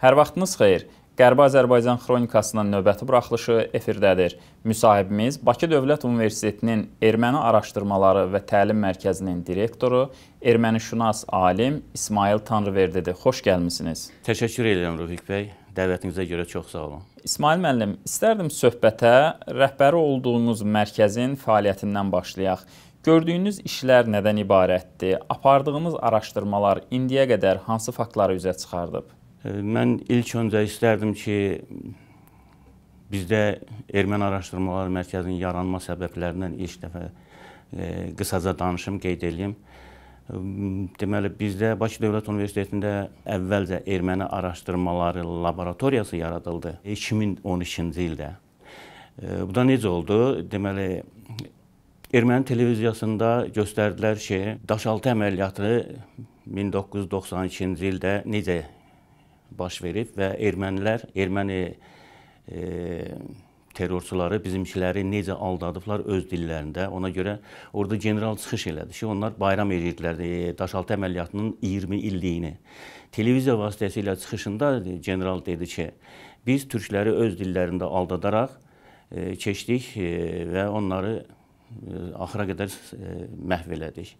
Hər vaxtınız xeyir. Qərbi Azərbaycan xronikasının növbəti buraxılışı efirdədir. Müsahibimiz Bakı Dövlət Universitetinin Erməni Araşdırmaları və Təlim Mərkəzinin direktoru, ermənişünas alim İsmail Tanrıverdidir. Xoş gəlmisiniz. Təşəkkür edirəm Rufik bəy. Dəvətinizə görə çox sağ olun. İsmail müəllim, istərdim söhbətə rəhbəri olduğunuz mərkəzin fəaliyyətindən başlayaq. Gördüyünüz işlər nədən ibarətdir? Apardığınız araşdırmalar indiyə qədər hansı faktları üzə çıxardıb? Mən ilk öncə istərdim ki, bizdə Erməni Araşdırmalar Mərkəzinin yaranma səbəblərindən ilk dəfə e, qısaca danışım, qeyd edeyim. Deməli, bizdə Bakı Dövlət Universitetində əvvəlcə erməni araşdırmaları laboratoriyası yaradıldı 2012-ci e, ildə. E, bu da necə oldu? Deməli, erməni televiziyasında göstərdilər ki, daşaltı əməliyyatı 1992-ci ildə necə baş verib və ermənilər, erməni e, terrorçuları, bizimkiləri necə aldadıblar öz dillərində. Ona görə orada general çıxış elədi ki, onlar bayram edirdilər e, daşaltı əməliyyatının 20 illiyini. Televiziya vasitəsilə çıxışında general dedi ki, biz türkləri öz dillərində aldadaraq e, keçdik e, və onları e, axıra qədər e, məhv elədik.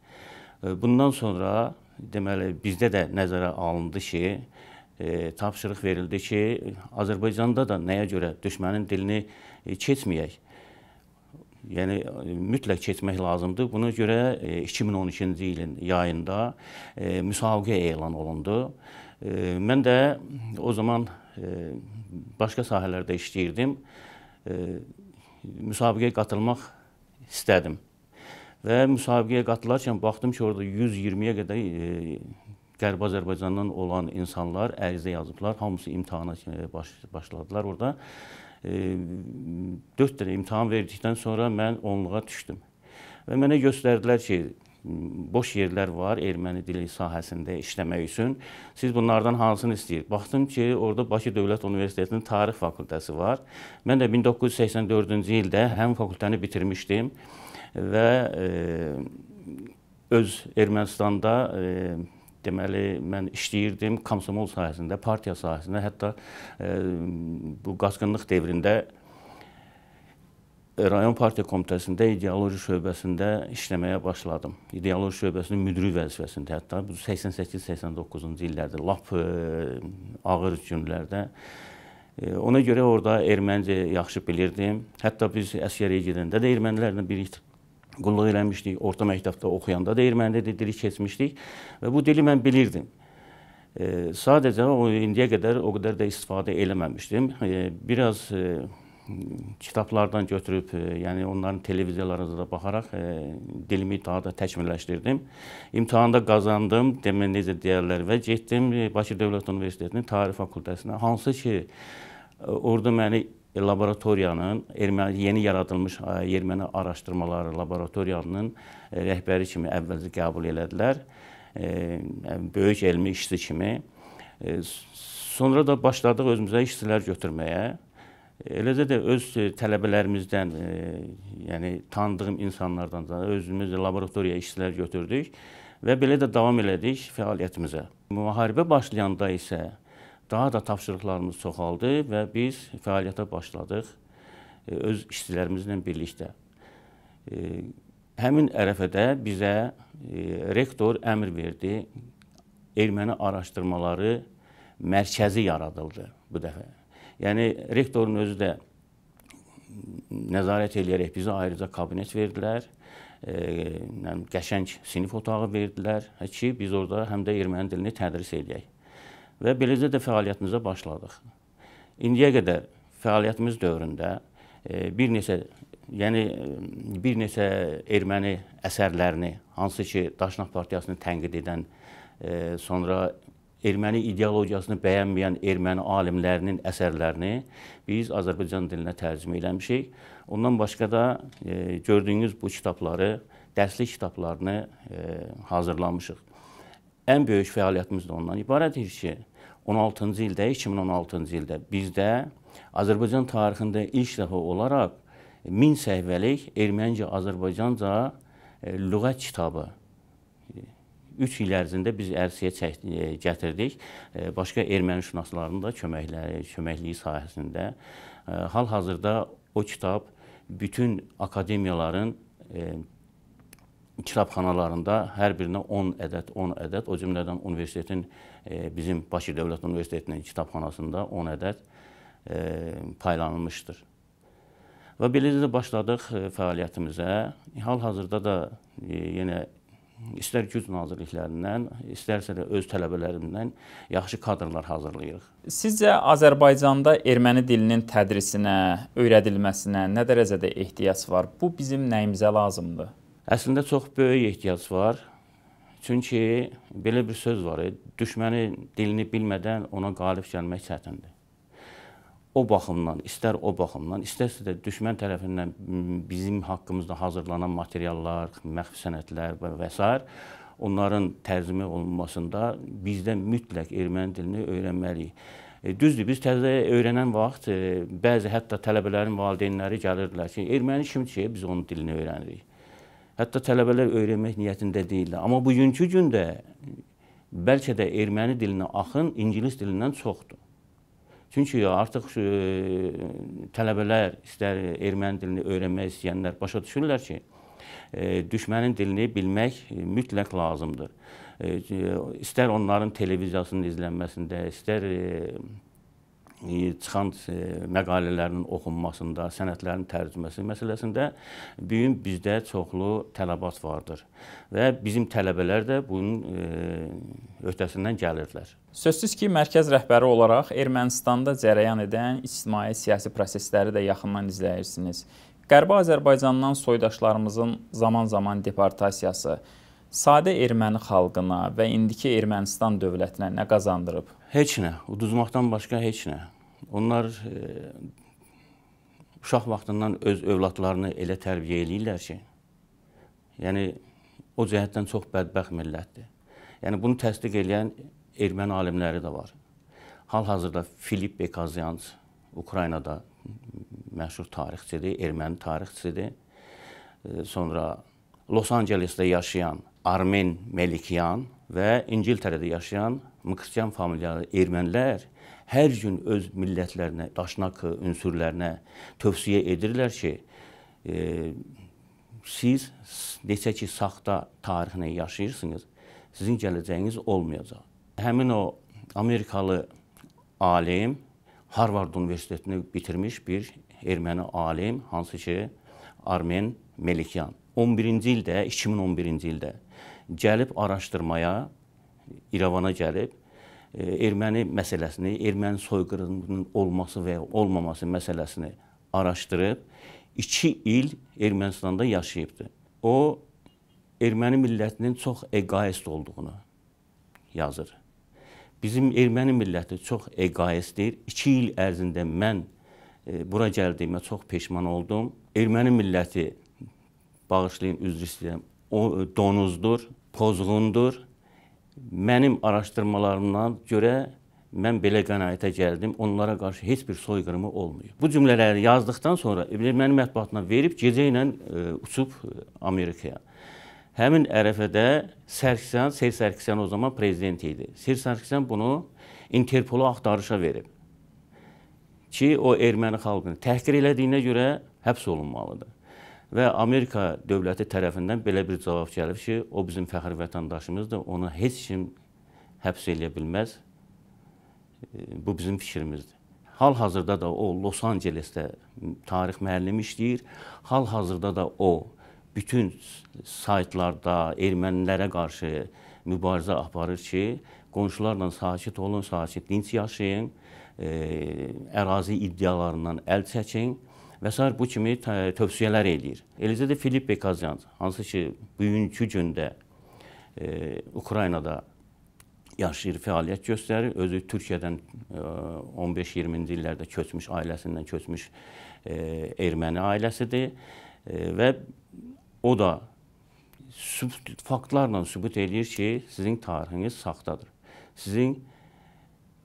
E, bundan sonra deməli bizdə də nəzərə alındı ki, e, tapşırıq verildi ki, Azərbaycanda da nəyə görə düşmənin dilini e, keçməyək. Yəni mütləq keçmək lazımdır. Buna görə 2012-ci e, ilin yayında e, müsabiqə elan olundu. E, mən də o zaman e, başqa sahələrdə işləyirdim. E, müsabiqəyə qatılmaq istədim. Və müsabiqəyə qatılarkən baxdım ki, orada 120-yə qədər Qərbi Azərbaycandan olan insanlar ərizə yazıblar. Hamısı imtahana e, baş, başladılar orada. E, 4 dənə imtahan verdikdən sonra mən onluğa düşdüm. Və mənə göstərdilər ki, boş yerlər var erməni dili sahəsində işləmək üçün. Siz bunlardan hansını istəyir? Baxdım ki, orada Bakı Dövlət Universitetinin Tarix fakültəsi var. Mən də 1984-cü ildə həm fakültəni bitirmişdim və e, öz Ermənistanda e, deməli mən işləyirdim komsomol sahəsində, partiya sahəsində, hətta e, bu qaçqınlıq dövründə rayon partiya komitəsində ideoloji şöbəsində işləməyə başladım. İdeoloji şöbəsinin müdiri vəzifəsində, hətta bu 88-89-cu illərdə lap e, ağır günlərdə e, Ona görə orada ermənici yaxşı bilirdim. Hətta biz əsgərliyə gedəndə də ermənilərlə bir qulluq eləmişdik. Orta məktəbdə oxuyanda da erməni dili dili keçmişdik və bu dili mən bilirdim. E, sadəcə o indiyə qədər o qədər də istifadə eləməmişdim. E, biraz e, kitablardan götürüb, e, yəni onların televiziyalarına da baxaraq e, dilimi daha da təkmilləşdirdim. İmtahanda qazandım, demə necə deyirlər və getdim e, Bakı Dövlət Universitetinin Tarix fakültəsinə. Hansı ki e, orada məni E, laboratoriyanın erməni yeni yaradılmış e, erməni araşdırmaları laboratoriyanın e, rəhbəri kimi əvvəlcə qəbul elədilər. Böyük elmi işçi kimi. Sonra da başladıq özümüzə işçilər götürməyə. Eləcə də öz tələbələrimizdən, yəni tanıdığım insanlardan da özümüz laboratoriya işçilər götürdük və belə də davam elədik fəaliyyətimizə. Müharibə başlayanda isə Daha da tapşırıqlarımız çoxaldı və biz fəaliyyətə başladıq e, öz işçilərimizlə birlikdə. E, həmin ərəfədə bizə e, rektor əmr verdi, erməni araşdırmaları mərkəzi yaradıldı bu dəfə. Yəni, rektorun özü də nəzarət eləyərək bizə ayrıca kabinet verdilər, yəni, qəşəng sinif otağı verdilər ki, biz orada həm də erməni dilini tədris edək və beləcə də fəaliyyətimizə başladıq. İndiyə qədər fəaliyyətimiz dövründə e, bir neçə yəni e, bir neçə erməni əsərlərini, hansı ki Daşnaq partiyasını tənqid edən, e, sonra erməni ideologiyasını bəyənməyən erməni alimlərinin əsərlərini biz Azərbaycan dilinə tərcümə eləmişik. Ondan başqa da gördüyünüz bu kitabları, dərslik kitablarını hazırlamışıq. Ən böyük fəaliyyətimiz də ondan ibarətdir ki, 16-cı ildə, 2016-cı ildə bizdə Azərbaycan tarixində ilk dəfə olaraq 1000 səhvəlik ermənincə-azərbaycanca e, lüğət kitabı 3 e, il ərzində biz ərsiyə çək, e, gətirdik. Başqa erməni şünaslarının da köməkləri, köməkliyi sahəsində hal-hazırda o kitab bütün akademiyaların kitabxanalarında hər birinə 10 ədəd, 10 ədəd, o cümlədən universitetin e, bizim Bakı Dövlət Universitetinin kitabxanasında 10 ədəd e, paylanılmışdır. Və beləcə də başladıq e, fəaliyyətimizə. Hal-hazırda da yenə istər güc nazirliklərindən, istərsə də öz tələbələrimdən yaxşı kadrlar hazırlayırıq. Sizcə Azərbaycanda erməni dilinin tədrisinə, öyrədilməsinə nə dərəcədə ehtiyac var? Bu bizim nəyimizə lazımdır? Əslində çox böyük ehtiyac var. Çünki belə bir söz var, e, düşmənin dilini bilmədən ona qalib gəlmək çətindir. O baxımdan, istər o baxımdan, istərsə də düşmən tərəfindən bizim haqqımızda hazırlanan materiallar, məxfi sənədlər və və s. onların tərcümə olunmasında bizdə mütləq erməni dilini öyrənməliyik. E, düzdür, biz təzə öyrənən vaxt e, bəzi hətta tələbələrin valideynləri gəlirlər ki, erməni kimdir ki, biz onun dilini öyrənirik. Hətta tələbələr öyrənmək niyyətində deyillər. Amma bugünkü gündə bəlkə də erməni dilinə axın ingilis dilindən çoxdur. Çünki artıq ə, e, tələbələr istər erməni dilini öyrənmək istəyənlər başa düşürlər ki, ə, e, düşmənin dilini bilmək e, mütləq lazımdır. Ə, istər onların televiziyasının izlənməsində, istər ə, E, çıxan e, məqalələrinin oxunmasında, sənədlərin tərcüməsi məsələsində bu gün bizdə çoxlu tələbat vardır və bizim tələbələr də bunun e, öhdəsindən gəlirlər. Sözsüz ki, mərkəz rəhbəri olaraq Ermənistanda cərəyan edən ictimai-siyasi prosesləri də yaxından izləyirsiniz. Qərbi Azərbaycandan soydaşlarımızın zaman-zaman deportasiyası, sadə erməni xalqına və indiki Ermənistan dövlətinə nə qazandırıb? Heç nə, uduzmaqdan başqa heç nə. Onlar e, uşaq vaxtından öz övladlarını elə tərbiyə eləyirlər ki, yəni o cəhətdən çox bədbəxt millətdir. Yəni bunu təsdiq edən erməni alimləri də var. Hal-hazırda Filip Bekazyans Ukraynada məşhur tarixçidir, erməni tarixçisidir. E, sonra Los Ancelesdə yaşayan Armen Melikyan və İngiltərədə yaşayan Mıkısyan familyalı ermənilər hər gün öz millətlərinə, daşnaq ünsürlərinə tövsiyə edirlər ki, e, siz desə ki, saxta tarixini yaşayırsınız, sizin gələcəyiniz olmayacaq. Həmin o Amerikalı alim Harvard Universitetini bitirmiş bir erməni alim, hansı ki, Armen Melikyan. 11-ci ildə, 2011-ci ildə gəlib araşdırmaya, İrəvana gəlib e, erməni məsələsini, erməni soyqırımının olması və ya olmaması məsələsini araşdırıb 2 il Ermənistanda yaşayıbdı. O erməni millətinin çox eqoist olduğunu yazır. Bizim erməni milləti çox eqoistdir. 2 il ərzində mən e, bura gəldiyimə çox peşman oldum. Erməni milləti bağışlayın, üzr istəyirəm. O e, donuzdur pozğundur. Mənim araşdırmalarımdan görə mən belə qənaətə gəldim. Onlara qarşı heç bir soyqırımı olmayıb. Bu cümlələri yazdıqdan sonra erməni mətbuatına verib gecə ilə e, uçub e, Amerikaya. Həmin ərəfədə Sərkisyan, Seyr Sərkisyan o zaman prezident idi. Seyr Sərkisyan bunu Interpola axtarışa verib ki, o erməni xalqını təhqir elədiyinə görə həbs olunmalıdır. Və Amerika dövləti tərəfindən belə bir cavab gəlib ki, o bizim fəxri vətəndaşımızdır, onu heç kim həbs eləyə bilməz. E, bu bizim fikrimizdir. Hal-hazırda da o Los Ancelesdə tarix müəllimi işləyir. Hal-hazırda da o bütün saytlarda ermənilərə qarşı mübarizə aparır ki, qonşularla sakit olun, sakit dinç yaşayın, e, ərazi iddialarından əl çəkin və s. bu kimi tövsiyələr eləyir. Eləcə də Filip Bekazyan, hansı ki, bugünkü gündə e, Ukraynada yaşayır, fəaliyyət göstərir. Özü Türkiyədən 15-20-ci e, illərdə köçmüş ailəsindən köçmüş e, erməni ailəsidir e, və o da faktlarla sübut eləyir ki, sizin tarixiniz saxtadır. Sizin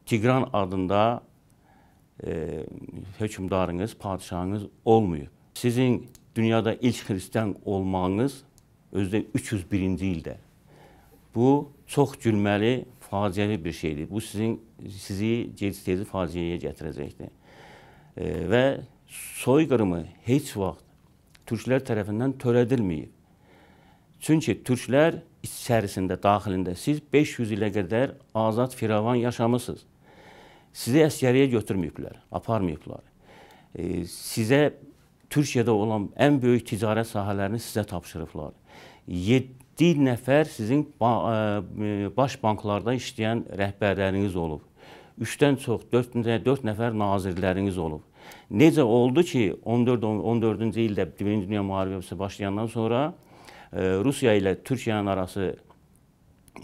Tigran adında e, hökmdarınız, padişahınız olmuyor. Sizin dünyada ilk Hristiyan olmağınız özdə 301-ci ildə. Bu çox gülməli, faciəli bir şeydir. Bu sizin sizi gec-tez faciəyə gətirəcəkdir. E, və soyqırımı heç vaxt türklər tərəfindən törədilməyib. Çünki türklər içərisində, daxilində siz 500 ilə qədər azad firavan yaşamısınız. Sizi əsgəriyə götürməyiblər, aparmayıblar. E, sizə Türkiyədə olan ən böyük ticarət sahələrini sizə tapşırıblar. 7 nəfər sizin e, baş banklarda işləyən rəhbərləriniz olub. 3-dən çox 4, 4 nəfər nazirləriniz olub. Necə oldu ki, 14 14-cü ildə 1-ci dünya müharibəsi başlayandan sonra e, Rusiya ilə Türkiyənin arası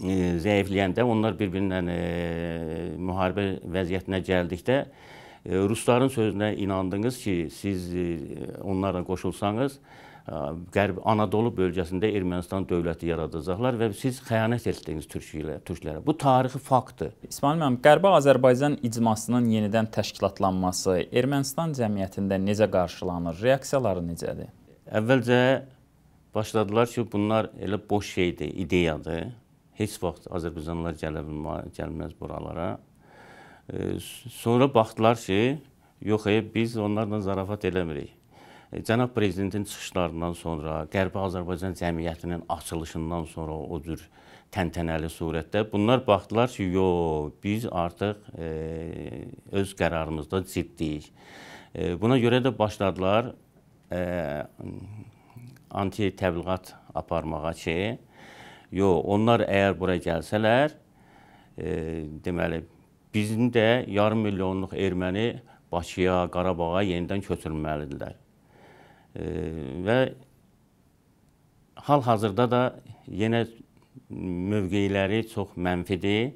E, zəifləyəndə, onlar bir-birindən e, müharibə vəziyyətinə gəldikdə e, rusların sözünə inandınız ki, siz onlara qoşulsanız Qərb Anadolu bölgəsində Ermənistan dövləti yaradacaqlar və siz xəyanət etdiniz türklərə, türklərə. Bu tarixi faktdır. İsmail müəllim, Qərbi Azərbaycan icmasının yenidən təşkilatlanması Ermənistan cəmiyyətində necə qarşılanır? Reaksiyaları necədir? Əvvəlcə başladılar ki, bunlar elə boş şeydir, ideyadır heç vaxt azərbaycanlılar gələ bilməz, gəlməz buralara. E, sonra baxdılar ki, yox ey biz onlarla zarafat eləmirik. E, Cənab prezidentin çıxışlarından sonra, Qərbi Azərbaycan cəmiyyətinin açılışından sonra o cür təntənəli surətdə bunlar baxdılar ki, yox, biz artıq e, öz qərarımızda ciddiyik. E, buna görə də başladılar e, anti təbliğat aparmağa ki, Yox, onlar əgər bura gəlsələr, e, deməli bizim də yarım milyonluq erməni Bakıya, Qarabağa yenidən köçürülməlidirlər. E, və hal-hazırda da yenə mövqeyləri çox mənfidir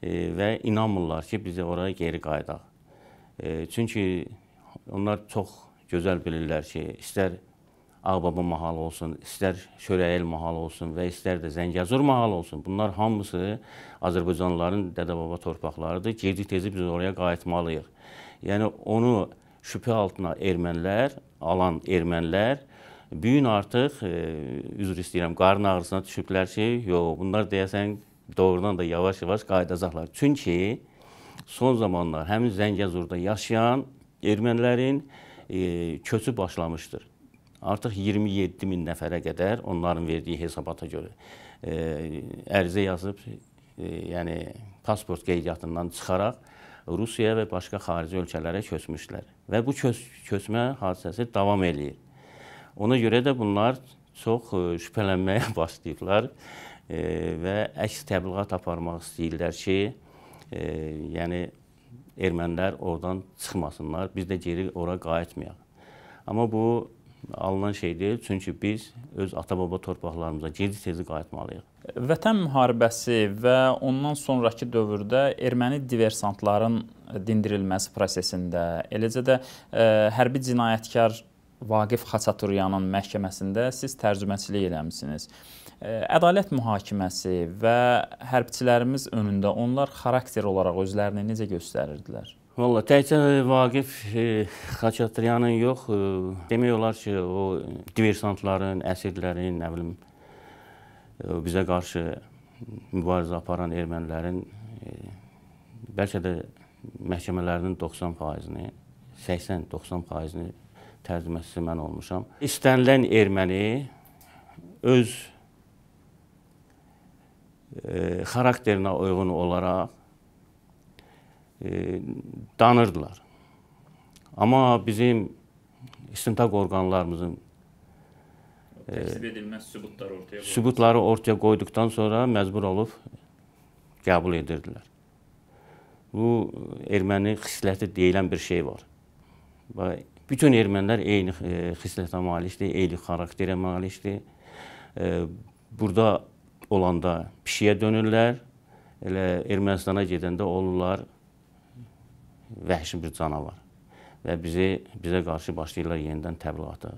e, və inanmırlar ki, biz oraya geri qayıdaq. E, çünki onlar çox gözəl bilirlər ki, istər Ağbaba mahalı olsun, istər Şörəyil mahalı olsun və istər də Zəngəzur mahalı olsun. Bunlar hamısı Azərbaycanlıların dədə-baba torpaqlarıdır. Gecik-tezi biz oraya qayıtmalıyıq. Yəni onu şübhə altına ermənilər, alan ermənilər bu gün artıq e, üzr istəyirəm, qarın ağrısına düşüblər ki, yox, bunlar deyəsən doğrudan da yavaş-yavaş qayıdacaqlar. Çünki son zamanlar həmin Zəngəzurda yaşayan ermənilərin e, köçü başlamışdır artıq 27 min nəfərə qədər onların verdiyi hesabata görə e, ərizə yazıb, e, yəni pasport qeydiyyatından çıxaraq Rusiya və başqa xarici ölkələrə köçmüşlər. Və bu köç köçmə hadisəsi davam eləyir. Ona görə də bunlar çox e, şübhələnməyə başlayıblar e, və əks təbliğat aparmaq istəyirlər ki, e, yəni ermənilər oradan çıxmasınlar, biz də geri ora qayıtmayaq. Amma bu alınan şey deyil. Çünki biz öz ata-baba torpaqlarımıza gecik-tezi qayıtmalıyıq. Vətən müharibəsi və ondan sonrakı dövrdə erməni diversantların dindirilməsi prosesində, eləcə də ə, e, hərbi cinayətkar Vaqif Xaçaturyanın məhkəməsində siz tərcüməçilik eləmisiniz. E, ədalət mühakiməsi və hərbçilərimiz önündə onlar xarakter olaraq özlərini necə göstərirdilər? Valla təkcə Vaqif e, Xaçatryanın yox, e, demək olar ki, o diversantların, əsirlərin, nə bilim, e, bizə qarşı mübarizə aparan ermənilərin e, bəlkə də məhkəmələrinin 90%-ni, 80-90%-ni tərcüməçisi mən olmuşam. İstənilən erməni öz e, xarakterinə uyğun olaraq e, danırdılar. Amma bizim istintaq orqanlarımızın e, təsdiq edilməz sübutlar ortaya qoyduq. Sübutları ortaya qoyduqdan sonra məcbur olub qəbul edirdilər. Bu erməni xisləti deyilən bir şey var. Və bütün ermənilər eyni e, xislətə malikdir, eyni xarakterə malikdir. E, burada olanda pişiyə dönürlər. Elə Ermənistana gedəndə olurlar vəhşi bir canavar və bizi bizə qarşı başlayırlar yenidən təbliğata.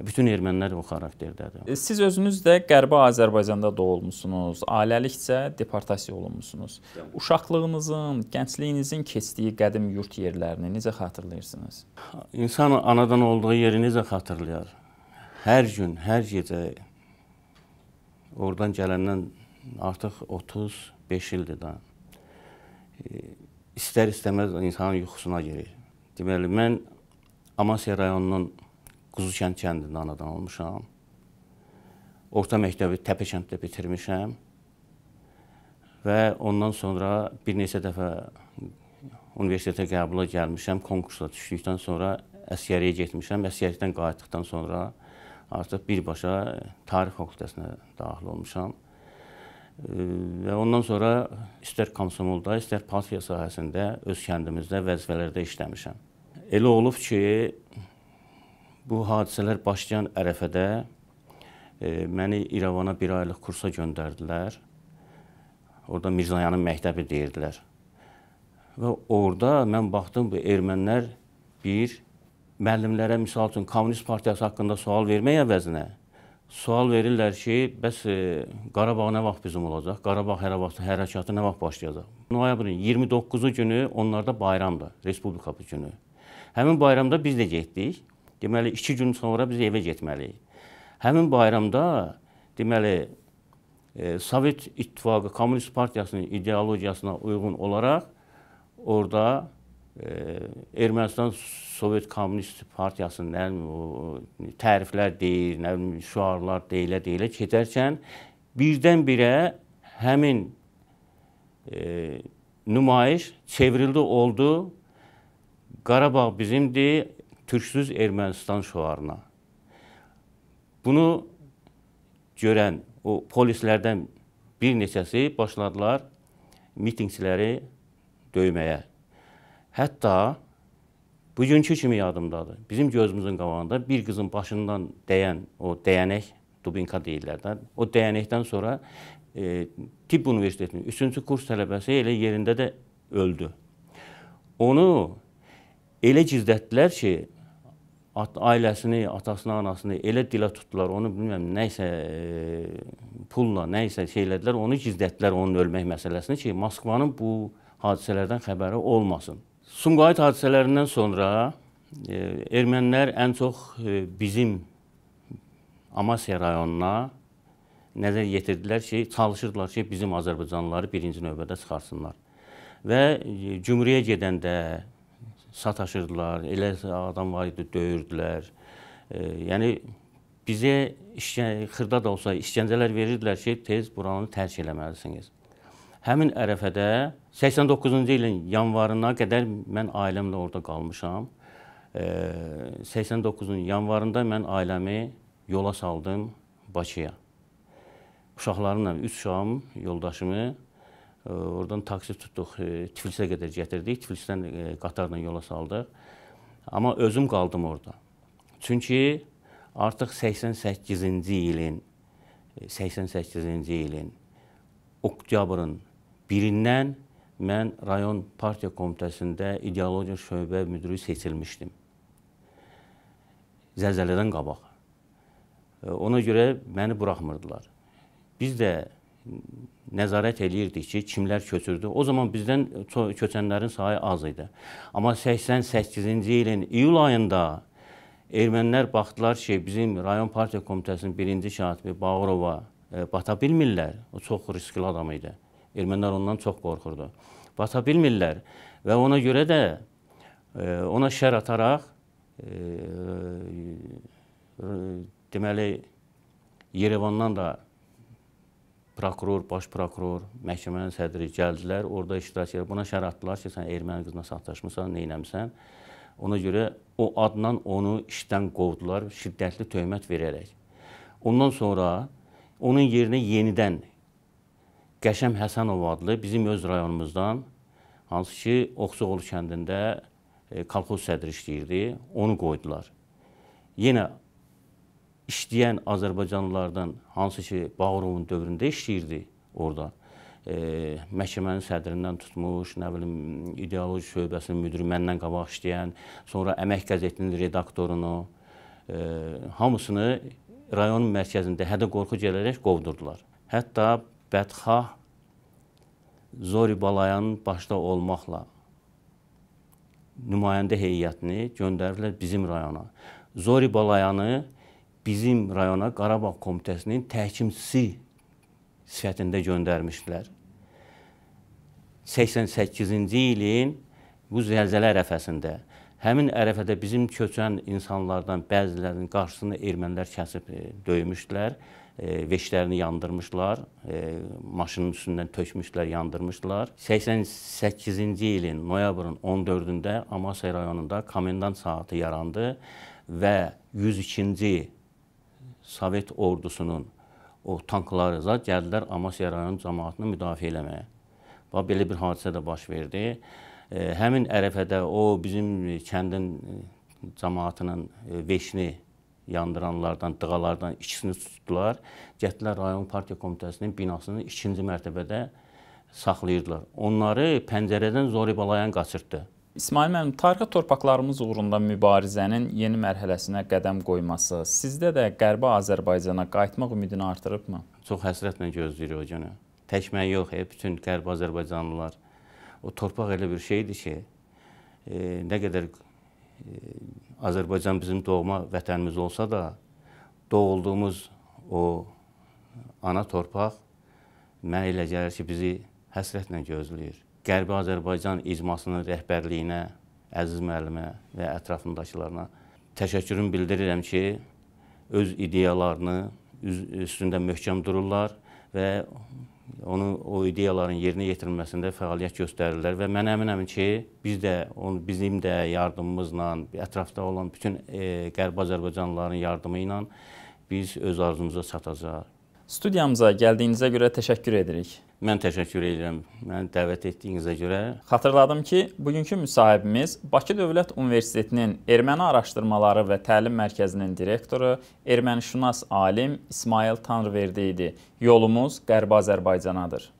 Bütün ermənilər o xarakterdədir. E, siz özünüz də Qərbi Azərbaycanda doğulmusunuz, ailəlikcə deportasiya olunmusunuz. Uşaqlığınızın, gəncliyinizin keçdiyi qədim yurd yerlərini necə xatırlayırsınız? İnsan anadan olduğu yeri necə xatırlayar? Hər gün, hər gecə oradan gələndən artıq 35 ildir də istər-istəməz insanın yuxusuna girir. Deməli, mən Amasiya rayonunun Quzuçənd kəndində anadan olmuşam. Orta məktəbi Təpəkənddə bitirmişəm. Və ondan sonra bir neçə dəfə universitetə qəbula gəlmişəm, konkursa düşdükdən sonra əsgəriyə getmişəm. Əsgərlikdən qayıtdıqdan sonra artıq birbaşa tarix fakültəsinə daxil olmuşam və ondan sonra istər komsomolda, istər partiya sahəsində öz kəndimizdə vəzifələrdə işləmişəm. Elə olub ki, bu hadisələr başlayan ərəfədə məni İrəvana bir aylıq kursa göndərdilər. Orda Mirzayanın məktəbi deyirdilər. Və orada mən baxdım bu ermənlər bir müəllimlərə misal üçün kommunist partiyası haqqında sual vermək əvəzinə sual verirlər ki, bəs e, Qarabağ nə vaxt bizim olacaq? Qarabağ hərə vaxt hərəkatı nə vaxt başlayacaq? Noyabrın 29-cu günü onlarda bayramdır, Respublika günü. Həmin bayramda biz də getdik. Deməli 2 gün sonra biz evə getməliyik. Həmin bayramda deməli e, Sovet İttifaqı Kommunist Partiyasının ideologiyasına uyğun olaraq orada Ermənistan Sovet Kommunist Partiyasının nə bilim o təriflər deyir, nə bilim şüarlar deyilə-deyilə keçərkən birdən-birə həmin e, nümayiş çevrildi oldu Qarabağ bizimdir, türksüz Ermənistan şüarına. Bunu görən o polislərdən bir neçəsi başladılar mitinqçiləri döyməyə. Hətta bugünkü kimi yadımdadır. Bizim gözümüzün qabağında bir qızın başından dəyən o dəyənək, dubinka deyirlər də, o dəyənəkdən sonra e, Tibb Universitetinin 3-cü kurs tələbəsi elə yerində də öldü. Onu elə gizlətdilər ki, at, ailəsini, atasını, anasını elə dilə tutdular, onu bilmirəm, nə isə e, pulla, nə isə şeylədilər, onu gizlətdilər onun ölmək məsələsini ki, Moskvanın bu hadisələrdən xəbəri olmasın. Sumqayıt hadisələrindən sonra e, ermənilər ən çox e, bizim Amasiya rayonuna nəzər yetirdilər ki, çalışırdılar ki, bizim Azərbaycanlıları birinci növbədə çıxarsınlar. Və e, cümrüyə gedəndə sataşırdılar, elə adam var idi, döyürdülər. E, yəni bizə işkən, xırda da olsa işgəncələr verirdilər ki, tez buranı tərk eləməlisiniz. Həmin ərəfədə 89-cu ilin yanvarına qədər mən ailəmlə orada qalmışam. 89-un yanvarında mən ailəmi yola saldım Bakıya. Uşaqlarımla, üç uşağım, yoldaşımı oradan taksi tutduq, Tiflisə qədər gətirdik. Tiflisdən qatarla yola saldıq. Amma özüm qaldım orada. Çünki artıq 88-ci ilin 88-ci ilin oktyabrın 1-dən mən rayon partiya komitəsində ideologiya şöbə müdiri seçilmişdim. Zəlzələdən qabaq. E, ona görə məni buraxmırdılar. Biz də nəzarət eləyirdik ki, kimlər köçürdü. O zaman bizdən köçənlərin sayı az idi. Amma 88-ci ilin iyul ayında ermənilər baxdılar ki, bizim rayon partiya komitəsinin birinci katibi Bağırova e, bata bilmirlər. O çox riskli adam idi. Ermənilər ondan çox qorxurdu. Bata bilmirlər və ona görə də e, ona şər ataraq e, e, deməli Yerevandan da prokuror, baş prokuror, məhkəmənin sədri gəldilər, orada iştirak edir. Buna şər atdılar ki, sən erməni qızına satlaşmısan, nə etmisən? Ona görə o adla onu işdən qovdular, şiddətli töhmət verərək. Ondan sonra onun yerinə yenidən Qəşəm Həsənov adlı bizim öz rayonumuzdan, hansı ki, Oxsuqolu kəndində e, kolxoz sədri işləyirdi, onu qoydular. Yenə işləyən Azərbaycanlılardan, hansı ki, Bağırovun dövründə işləyirdi orada. E, məhkəmənin sədrindən tutmuş, nə bilim, ideoloji şöbəsinin müdürü məndən qabaq işləyən, sonra Əmək qəzetinin redaktorunu, e, hamısını rayonun mərkəzində hədə qorxu gələrək qovdurdular. Hətta bədxah Zori Balayanın başda olmaqla nümayəndə heyətini göndərirlər bizim rayona. Zori Balayanı bizim rayona Qarabağ komitəsinin təhkimçisi sifətində göndərmişdilər. 88-ci ilin bu zəlzələ ərəfəsində Həmin ərəfədə bizim köçən insanlardan bəzilərinin qarşısını ermənilər kəsib e, döymüşdülər, e, veşlərini yandırmışlar, e, maşının üstündən tökmüşdülər, yandırmışdılar. 88-ci ilin noyabrın 14-də Amasya rayonunda komendant saatı yarandı və 102-ci Sovet ordusunun o tankları zat gəldilər Amasya rayonu cəmaatını müdafiə eləməyə. Bax belə bir hadisə də baş verdi həmin ərəfədə o bizim e, kəndin e, cəmaatının e, veşini yandıranlardan, dığalardan ikisini tutdular. Gəldilər rayon partiya komitəsinin binasının 2-ci mərtəbədə saxlayırdılar. Onları pəncərədən zoribalayan qaçırtdı. İsmail müəllim, tarixi torpaqlarımız uğrunda mübarizənin yeni mərhələsinə qədəm qoyması sizdə də Qərbi Azərbaycana qayıtmaq ümidini artırıbmı? Çox həsrətlə gözləyirik o günü. Tək mən yox, e, bütün Qərbi Azərbaycanlılar. O torpaq elə bir şeydir ki, e, nə qədər e, Azərbaycan bizim doğma vətənimiz olsa da, doğulduğumuz o ana torpaq mənə elə gəlir ki, bizi həsrətlə gözləyir. Qərbi Azərbaycan icmasının rəhbərliyinə, Əziz müəllimə və ətrafındakılarına təşəkkürümü bildirirəm ki, öz ideyalarını üstündə möhkəm dururlar və onu o ideyaların yerinə yetirilməsində fəaliyyət göstərirlər və mən əminəm ki, biz də onu bizim də yardımımızla, ətrafda olan bütün e, Qərbi Azərbaycanlıların yardımı ilə biz öz arzumuza çatacağıq. Studiyamıza gəldiyinizə görə təşəkkür edirik. Mən təşəkkür edirəm. Məni dəvət etdiyinizə görə. Xatırladım ki, bugünkü müsahibimiz Bakı Dövlət Universitetinin Erməni Araşdırmaları və Təlim Mərkəzinin direktoru, ermənişünas alim İsmail Tanrıverdi idi. Yolumuz Qərbi Azərbaycanadır.